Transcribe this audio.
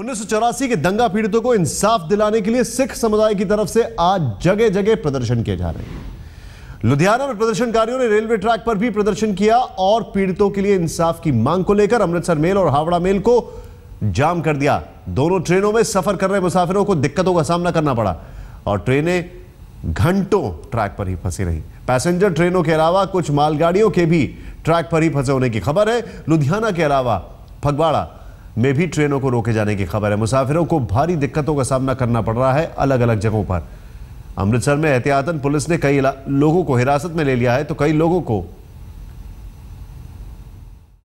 उन्नीस के दंगा पीड़ितों को इंसाफ दिलाने के लिए सिख समुदाय की तरफ से आज जगह जगह प्रदर्शन किए जा रहे हैं लुधियाना में प्रदर्शनकारियों ने रेलवे ट्रैक पर भी प्रदर्शन किया और पीड़ितों के लिए इंसाफ की मांग को लेकर अमृतसर मेल और हावड़ा मेल को जाम कर दिया दोनों ट्रेनों में सफर कर रहे मुसाफिरों को दिक्कतों का सामना करना पड़ा और ट्रेनें घंटों ट्रैक पर ही फंसी रही पैसेंजर ट्रेनों के अलावा कुछ मालगाड़ियों के भी ट्रैक पर ही फंसे होने की खबर है लुधियाना के अलावा फगवाड़ा में भी ट्रेनों को रोके जाने की खबर है मुसाफिरों को भारी दिक्कतों का सामना करना पड़ रहा है अलग अलग जगहों पर अमृतसर में एहतियातन पुलिस ने कई लोगों को हिरासत में ले लिया है तो कई लोगों को